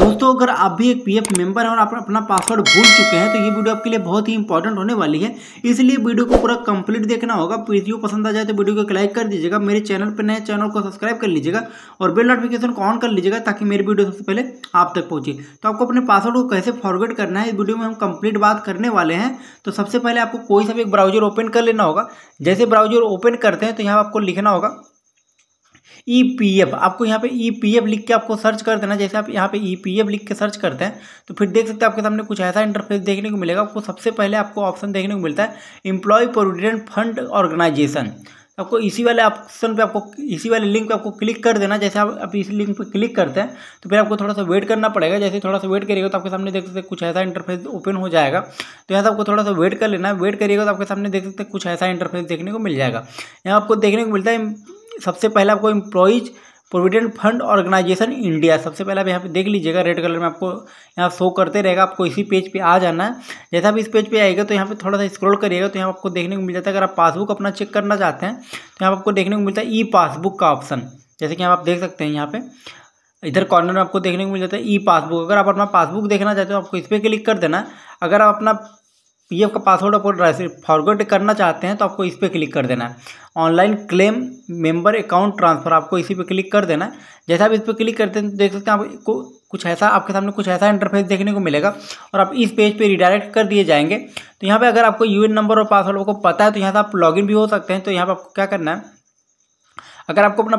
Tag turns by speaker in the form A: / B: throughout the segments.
A: दोस्तों अगर आप भी एक पीएफ मेंबर हैं और आप अपना पासवर्ड भूल चुके हैं तो ये वीडियो आपके लिए बहुत ही इंपॉर्टेंट होने वाली है इसलिए वीडियो को पूरा कंप्लीट देखना होगा वीडियो पसंद आ जाए तो वीडियो को लाइक कर दीजिएगा मेरे चैनल पर नए चैनल को सब्सक्राइब कर लीजिएगा और बेल नोटिफिकेशन को ऑन कर लीजिएगा ताकि मेरी वीडियो सबसे पहले आप तक पहुँचे तो आपको अपने पासवर्ड को कैसे फॉरवर्ड करना है इस वीडियो में हम कंप्लीट बात करने वाले हैं तो सबसे पहले आपको कोई सा भी एक ब्राउजर ओपन कर लेना होगा जैसे ब्राउजर ओपन करते हैं तो यहाँ आपको लिखना होगा ई पी एफ आपको यहाँ पे ई पी एफ लिख के आपको सर्च कर देना जैसे आप यहाँ पे ई पी एफ लिख के सर्च करते हैं तो फिर देख सकते हैं आपके सामने कुछ ऐसा इंटरफेस देखने को मिलेगा आपको सबसे पहले आपको ऑप्शन देखने को मिलता है इंप्लॉय प्रोविडेंट फंड ऑर्गेनाइजेशन आपको इसी वाले ऑप्शन पे आपको इसी वाले लिंक पे आपको क्लिक कर देना जैसे आप आप इसी लिंक पे क्लिक करते हैं तो फिर आपको थोड़ा सा वेट करना पड़ेगा जैसे थोड़ा सा वेट करिएगा तो आपके सामने देख सकते हैं कुछ ऐसा इंटरफेस ओपन हो जाएगा तो यहाँ से आपको थोड़ा सा वेट कर लेना वेट करिएगा तो आपके सामने देख सकते हैं कुछ ऐसा इंटरफेस देखने को मिल जाएगा यहाँ आपको देखने को मिलता है सबसे पहला आपको employees provident fund organisation India सबसे पहले आप यहाँ पे देख लीजिएगा रेड कलर में आपको यहाँ शो करते रहेगा आपको इसी पेज पे आ जाना है जैसा आप इस पेज पे आएगा तो यहाँ पे थोड़ा सा स्क्रॉल करिएगा तो यहाँ आपको देखने को मिल जाता है अगर आप पासबुक अपना चेक करना चाहते हैं तो यहाँ आपको देखने को मिलता है ई पासबुक का ऑप्शन जैसे कि आप देख सकते हैं यहाँ पे इधर कॉर्नर में आपको देखने को मिल जाता है ई पासबुक अगर आप अपना पासबुक देखना चाहते हो तो आपको इस पर क्लिक कर देना अगर आप अपना पीएफ का पासवर्ड आप फॉरवर्ड करना चाहते हैं तो आपको इस पर क्लिक कर देना है online claim member account transfer आपको इसी पे क्लिक कर देना है जैसे आप इस पर क्लिक करते हैं तो देख सकते हैं आपको कुछ ऐसा आपके सामने कुछ ऐसा इंटरफेस देखने को मिलेगा और आप इस पेज पे रिडायरेक्ट कर दिए जाएंगे तो यहाँ पे अगर आपको यू नंबर और पासवर्ड को पता है तो यहाँ से आप लॉग भी हो सकते हैं तो यहाँ पर आपको क्या करना है अगर आपको अपना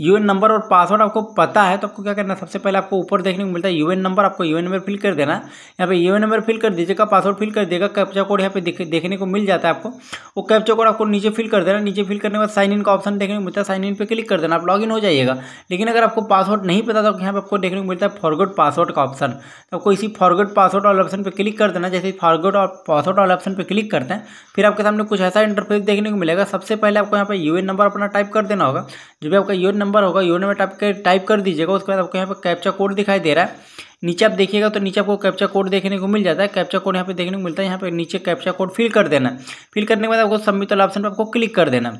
A: एन नंबर और पासवर्ड आपको पता है तो आपको क्या करना सबसे पहले आपको ऊपर देखने को मिलता है एन नंबर आपको एन नंबर फिल कर देना यहाँ पे एन नंबर फिल कर दीजिएगा पासवर्ड फिल कर देगा कैप्चा कोड यहाँ पे देखने को मिल जाता है आपको वो कैप्चा कोड आपको नीचे फिल कर देना नीचे फिल करने के बाद साइन इन का ऑप्शन देखने को मिलता है साइन इन पर क्लिक कर देना आप इन हो जाइएगा लेकिन अगर आपको पासवर्ड नहीं पता तो यहाँ पर आपको देखने को मिलता है फॉरवर्ड पासवर्ड का ऑप्शन तो आपको इसी फॉरवर्ड पासवर्ड वाले ऑप्शन पर क्लिक कर देना जैसे फॉरवर्ड और पासवर्ड वाले ऑप्शन पर क्लिक करते हैं फिर आपके सामने कुछ ऐसा इंटरफेस देखने को मिलेगा सबसे पहले आपको यहाँ पर एन नंबर अपना टाइप कर देना होगा जो भी आपका यूएन नंबर होगा योनो नंबर टाइप कर टाइप कर दीजिएगा उसके बाद आपको यहाँ पर कैप्चा कोड दिखाई दे रहा है नीचे आप देखिएगा तो नीचे आपको कैप्चा कोड देखने को मिल जाता है कैप्चा कोड यहाँ पे देखने को मिलता है यहाँ पे नीचे कैप्चा कोड फिल कर देना फिल करने के बाद आपको सबमिट वाला ऑप्शन पर आपको क्लिक कर देना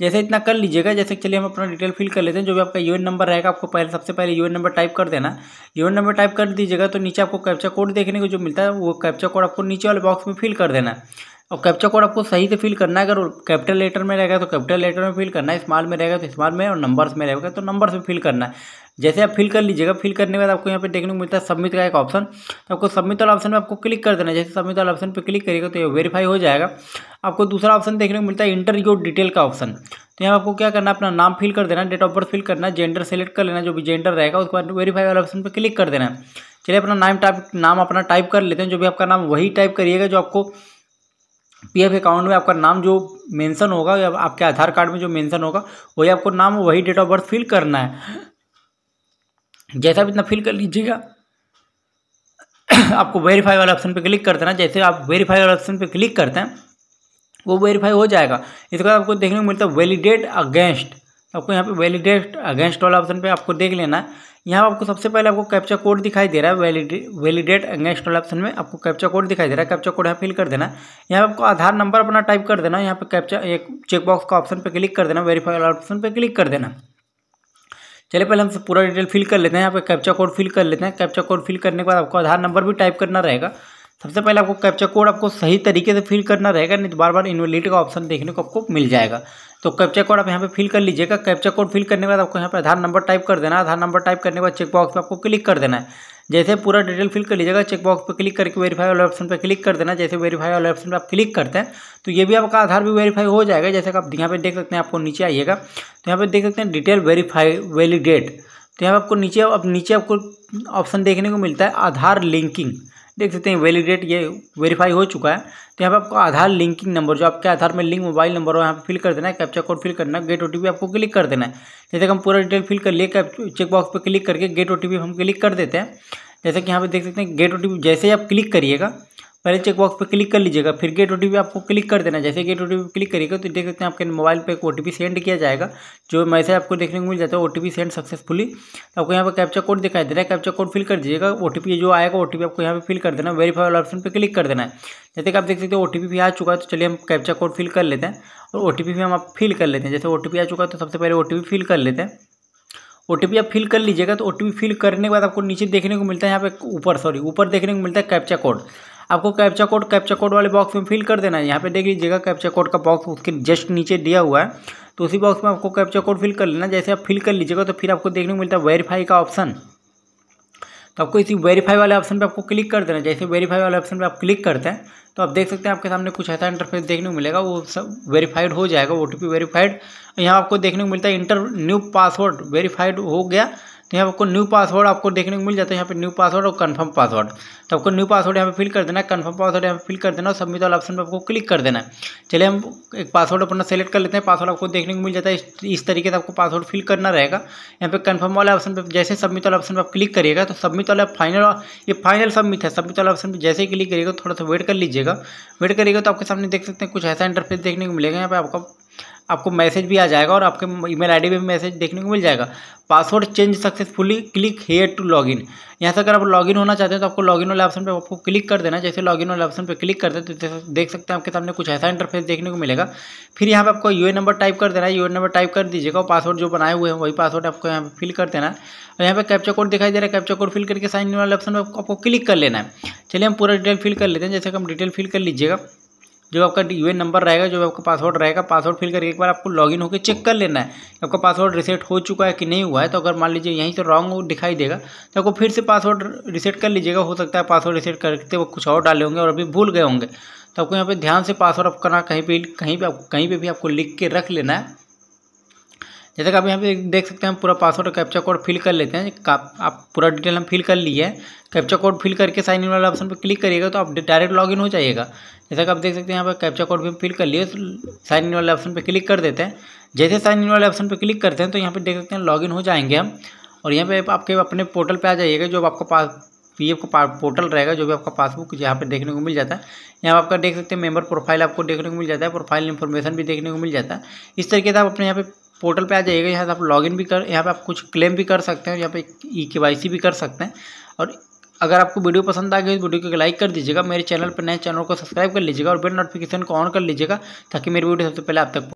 A: जैसे इतना कर लीजिएगा जैसे चलिए हम अपना डिटेल फिल कर लेते हैं जो भी आपका यू नंबर रहेगा आपको पहले सबसे पहले यू नंबर टाइप कर देना यू नंबर टाइप कर दीजिएगा तो नीचे आपको कैप्चा कोड देखने को जो मिलता है वो कैप्चा कोड आपको नीचे वाले बॉक्स में फिल कर देना और कैप्चा कोड आपको सही से फिल करना है अगर कैपिटल लेटर में रहेगा तो कैपिटल लेटर में फिल करना है स्मॉल में रहेगा तो स्मॉल में और नंबर्स में रहेगा तो नंबर्स में फिल करना है जैसे आप फिल कर लीजिएगा फिल करने के बाद आपको यहाँ पे देखने को मिलता है सबमिट का एक ऑप्शन तो आपको सबमिट वाला ऑप्शन में आपको क्लिक कर देना है जैसे सबमिट वाला ऑप्शन पर क्लिक करिएगा तो ये वेरीफाई हो जाएगा आपको दूसरा ऑप्शन देखने को मिलता है इंटर योर डिटेल का ऑप्शन तो यहाँ आपको क्या करना है अपना नाम फिल कर देना है डेट ऑफ बर्थ फिल करना है जेंडर सेलेक्ट कर लेना जो भी जेंडर रहेगा उसके बाद वेरीफाई वाला ऑप्शन पर क्लिक कर देना है चलिए अपना नाम टाइप नाम अपना टाइप कर लेते हैं जो भी आपका नाम वही टाइप करिएगा जो आपको पीएफ अकाउंट में आपका नाम जो मेंशन होगा या आपके आधार कार्ड में जो मेंशन होगा वही आपको नाम वही डेट ऑफ बर्थ फिल करना है जैसा भी इतना फिल कर लीजिएगा आपको वेरीफाई वाला ऑप्शन पे क्लिक कर देना जैसे आप वेरीफाई वाला ऑप्शन पे क्लिक करते हैं वो वेरीफाई हो जाएगा इसके बाद आपको देखने को मिलता है वैलिडेट अगेंस्ट आपको यहाँ पे वैलिडेट अगेंस्ट वाला ऑप्शन पे आपको देख लेना यहाँ आपको सबसे पहले आपको कैप्चा कोड दिखाई दे रहा है वैलिडे वैलिडेट अगेंस्ट वाला ऑप्शन में आपको कैप्चा कोड दिखाई दे रहा है कैप्चा कोड यहाँ फिल कर देना यहाँ आपको आधार नंबर अपना टाइप कर देना यहाँ पे कैप्चा एक चेकबॉक्स का ऑप्शन पर क्लिक कर देना वेरीफाई वाला ऑप्शन पर क्लिक कर देना चलिए पहले हम पूरा डिटेल फिल कर लेते हैं यहाँ पे कैप्चा कोड फिल कर लेते हैं कैप्चा कोड फिल करने के बाद आपको आधार नंबर भी टाइप करना रहेगा सबसे पहले आपको कैप्चा कोड आपको सही तरीके से फिल करना रहेगा नहीं तो बार बार इनवैलिड का ऑप्शन देखने को आपको मिल जाएगा तो कैप्चा कोड आप यहाँ पे फिल कर लीजिएगा कैप्चा कोड फिल करने के बाद आपको यहाँ पे आधार नंबर टाइप कर देना आधार नंबर टाइप करने के बाद चेकबॉक्स पर आपको क्लिक कर देना है जैसे पूरा डिटेल फिल कर लीजिएगा चेकबॉक्स पर क्लिक करके वेरीफाई वाले ऑप्शन पर क्लिक कर देना जैसे वेरीफाई वाले ऑप्शन पर आप क्लिक करते हैं तो ये भी आपका आधार भी वेरीफाई हो जाएगा जैसे आप यहाँ पर देख सकते हैं आपको नीचे आइएगा तो यहाँ पर देख सकते हैं डिटेल वेरीफाई वेलीडेट तो यहाँ पर आपको नीचे अब नीचे आपको ऑप्शन देखने को मिलता है आधार लिंकिंग देख सकते हैं वैलिडेट ये वेरीफाई हो चुका है तो यहाँ पे आपको आधार लिंकिंग नंबर जो आपके आधार में लिंक मोबाइल नंबर हो यहाँ पे फिल कर देना है कैप्चा कोड फिल करना है गेट ओ आपको क्लिक कर देना है जैसे हम पूरा डिटेल फिल कर लिए चेक बॉक्स पर क्लिक करके गेट ओ हम क्लिक कर देते हैं जैसे कि यहाँ पे देख सकते हैं गेट ओ जैसे ही आप क्लिक करिएगा पहले चेकबॉक्स पर क्लिक कर लीजिएगा फिर गेट ओ आपको क्लिक कर देना जैसे गेट ओ पर क्लिक करिएगा तो देख सकते हैं आपके मोबाइल पर एक ओ सेंड किया जाएगा जो मैसेज आपको देखने को मिल जाता है ओ सेंड सक्सेसफुली तो आपको यहाँ पर कैप्चा कोड दिखाई दे रहा है कैप्चा कोड फिल कर दीजिएगा ओ जो आएगा ओ आपको यहाँ पर फिल कर देना वेरीफाई वाला ऑप्शन पर क्लिक कर देना है जैसे कि आप देख सकते हो ओ भी आ चुका है तो चलिए हम कैप्चा कोड फिल कर लेते हैं और ओ भी हम आप फिल कर लेते हैं जैसे ओ आ चुका है तो सबसे पहले ओ फिल कर लेते हैं ओ आप फिल कर लीजिएगा तो ओ फिल करने के बाद आपको नीचे देखने को मिलता है यहाँ पे ऊपर सॉरी ऊपर देखने को मिलता है कैप्चा कोड आपको कैप्चा कोड कैप्चा कोड वाले बॉक्स में फिल कर देना है यहाँ पे देख लीजिएगा कैप्चा कोड का बॉक्स उसके जस्ट नीचे दिया हुआ है तो उसी बॉक्स में आपको कैप्चा कोड फिल कर लेना जैसे आप फिल कर लीजिएगा तो फिर आपको देखने को मिलता है वेरीफाई का ऑप्शन तो आपको इसी वेरीफाई वाले ऑप्शन पर आपको क्लिक कर देना जैसे वेरीफाई वाले ऑप्शन पर आप क्लिक करते हैं तो आप देख सकते हैं आपके सामने कुछ ऐसा इंटरफेस देखने को मिलेगा वो सब वेरीफाइड हो जाएगा ओ टी वेरीफाइड यहाँ आपको देखने को मिलता है इंटर न्यू पासवर्ड वेरीफाइड हो गया तो यहाँ आपको न्यू पासवर्ड आपको देखने को मिल जाता है यहाँ पे न्यू पासवर्ड और कन्फर्म पासवर्ड तो आपको न्यू पासवर्ड यहाँ पे फिल कर देना है कन्फर्म पासवर्ड यहाँ पे फिल कर देना और सबमिट वाला ऑप्शन पर आपको क्लिक कर देना है चलिए हम एक पासवर्ड अपना सेलेक्ट कर लेते हैं पासवर्ड आपको देखने को मिल जाता है इस, तरीके से आपको पासवर्ड फिल करना रहेगा यहाँ पे कन्फर्म वाले ऑप्शन पर जैसे सबमिट वाला ऑप्शन पर आप क्लिक करिएगा तो सबमिट वाला फाइनल ये फाइनल सबमिट है सबमिट वाला ऑप्शन पर जैसे ही क्लिक करिएगा थोड़ा सा वेट कर लीजिएगा वेट करिएगा तो आपके सामने देख सकते हैं कुछ ऐसा इंटरफेस देखने को मिलेगा यहाँ पर आपका आपको मैसेज भी आ जाएगा और आपके ईमेल आईडी पे भी मैसेज देखने को मिल जाएगा password change successfully click here to login यहाँ से अगर आप लॉगिन होना चाहते हैं तो आपको लॉगिन वाले ऑप्शन पे आपको क्लिक कर देना जैसे लॉगिन वाले ऑप्शन पे क्लिक कर हैं तो देख सकते हैं आपके सामने कुछ ऐसा इंटरफेस देखने को मिलेगा फिर यहाँ पर आपको यू नंबर टाइप कर देना है यू नंबर टाइप कर दीजिएगा और पासवर्ड जो बनाए हुए हैं वही पासवर्ड आपको यहाँ पर फिल कर देना है और यहाँ पर कैप्चा कोड दिखाई दे रहा है कैप्चा कोड फिल करके साइन इन वाले ऑप्शन पर आपको क्लिक कर लेना है चलिए हम पूरा डिटेल फिल कर लेते हैं जैसे कि हम डिटेल फिल कर लीजिएगा जो आपका यू नंबर रहेगा जो आपका पासवर्ड रहेगा पासवर्ड फिल करके एक बार आपको लॉगिन होकर चेक कर लेना है आपका पासवर्ड रिसेट हो चुका है कि नहीं हुआ है तो अगर मान लीजिए यहीं से तो रॉन्ग दिखाई देगा तो आपको फिर से पासवर्ड रिसेट कर लीजिएगा हो सकता है पासवर्ड रिसेट करते वो कुछ और डाले होंगे और अभी भूल गए होंगे तो आपको यहाँ पर ध्यान से पासवर्ड आपका कहीं पर कहीं पर कहीं पर भी आपको लिख के रख लेना है जैसे कि आप यहाँ पे देख सकते हैं पूरा पासवर्ड और कैप्चा कोड फिल कर लेते हैं आप पूरा डिटेल हम फिल कर लिए है कैप्चा कोड फिल करके साइन इन वाला ऑप्शन पर क्लिक करिएगा तो आप डायरेक्ट लॉग हो जाइएगा जैसा कि आप देख सकते हैं यहाँ पर कैप्चा कोड भी फिल कर लिए तो साइन इन वाले ऑप्शन पर क्लिक कर देते हैं जैसे साइन इन वाले ऑप्शन पर क्लिक करते हैं तो यहाँ पर देख सकते हैं लॉग हो जाएंगे हम और यहाँ पे आपके अपने पोर्टल पे आ जाइएगा जो आपका पास पी एफ का पोर्टल रहेगा जो भी आपका पासबुक यहाँ पर देखने को मिल जाता है यहाँ आपका देख सकते हैं मेंबर प्रोफाइल आपको देखने को मिल जाता है प्रोफाइल इन्फॉर्मेशन भी देखने को मिल जाता है इस तरीके से आप अपने यहाँ पे पोर्टल पे आ जाइएगा यहाँ से आप लॉगिन भी कर यहाँ पे आप कुछ क्लेम भी कर सकते हैं यहाँ पे ई के भी कर सकते हैं और अगर आपको वीडियो पसंद आ गई तो वीडियो को लाइक कर दीजिएगा मेरे चैनल पर नए चैनल को सब्सक्राइब कर लीजिएगा और बेल नोटिफिकेशन को ऑन कर लीजिएगा ताकि मेरी वीडियो सबसे पहले आप तक